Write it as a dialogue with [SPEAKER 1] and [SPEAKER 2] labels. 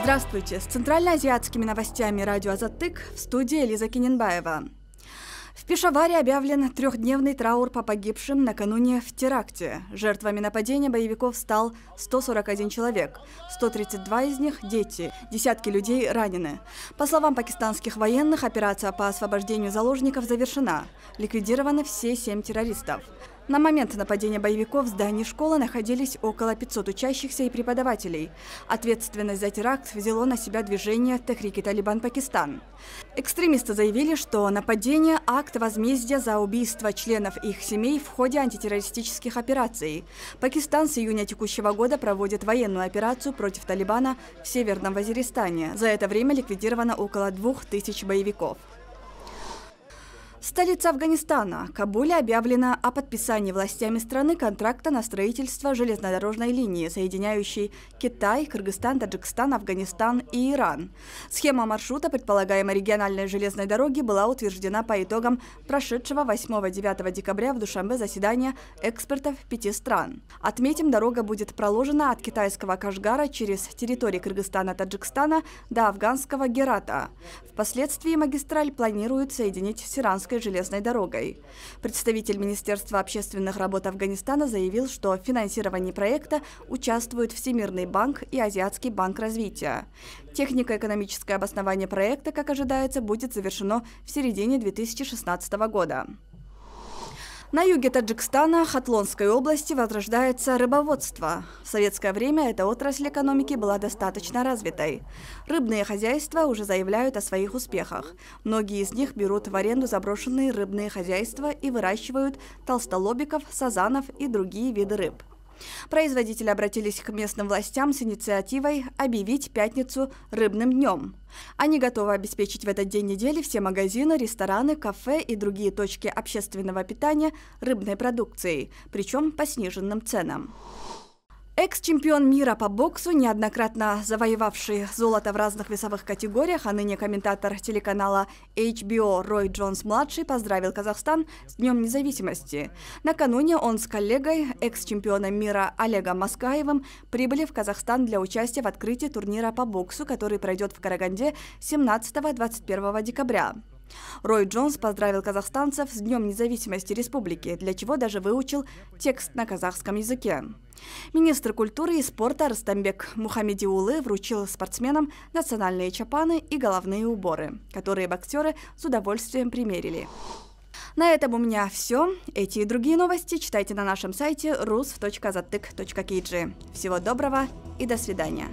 [SPEAKER 1] Здравствуйте! С центральноазиатскими новостями радио «Азаттык» в студии Лиза Кененбаева. В Пешаваре объявлен трехдневный траур по погибшим накануне в теракте. Жертвами нападения боевиков стал 141 человек, 132 из них – дети, десятки людей ранены. По словам пакистанских военных, операция по освобождению заложников завершена. Ликвидированы все семь террористов. На момент нападения боевиков в здании школы находились около 500 учащихся и преподавателей. Ответственность за теракт взяло на себя движение «Техрики Талибан Пакистан». Экстремисты заявили, что нападение – акт возмездия за убийство членов их семей в ходе антитеррористических операций. Пакистан с июня текущего года проводит военную операцию против Талибана в Северном Вазиристане. За это время ликвидировано около двух тысяч боевиков. Столица Афганистана, Кабуле, объявлена о подписании властями страны контракта на строительство железнодорожной линии, соединяющей Китай, Кыргызстан, Таджикстан, Афганистан и Иран. Схема маршрута предполагаемой региональной железной дороги была утверждена по итогам прошедшего 8-9 декабря в Душамбе заседания экспертов пяти стран. Отметим, дорога будет проложена от китайского Кашгара через территории Кыргызстана, Таджикстана до афганского Герата. Впоследствии магистраль планируют соединить с иранской Кашгарской железной дорогой. Представитель Министерства общественных работ Афганистана заявил, что в финансировании проекта участвуют Всемирный банк и Азиатский банк развития. Технико-экономическое обоснование проекта, как ожидается, будет завершено в середине 2016 года. На юге Таджикстана, Хатлонской области, возрождается рыбоводство. В советское время эта отрасль экономики была достаточно развитой. Рыбные хозяйства уже заявляют о своих успехах. Многие из них берут в аренду заброшенные рыбные хозяйства и выращивают толстолобиков, сазанов и другие виды рыб. Производители обратились к местным властям с инициативой объявить пятницу рыбным днем. Они готовы обеспечить в этот день недели все магазины, рестораны, кафе и другие точки общественного питания рыбной продукцией, причем по сниженным ценам. Экс-чемпион мира по боксу, неоднократно завоевавший золото в разных весовых категориях, а ныне комментатор телеканала HBO Рой Джонс-младший поздравил Казахстан с Днем независимости. Накануне он с коллегой, экс-чемпионом мира Олегом Маскаевым, прибыли в Казахстан для участия в открытии турнира по боксу, который пройдет в Караганде 17-21 декабря. Рой Джонс поздравил казахстанцев с Днем независимости республики, для чего даже выучил текст на казахском языке. Министр культуры и спорта Растамбек Мухамедиулы вручил спортсменам национальные чапаны и головные уборы, которые боксеры с удовольствием примерили. На этом у меня все. Эти и другие новости читайте на нашем сайте rus.zatyk.kg. Всего доброго и до свидания.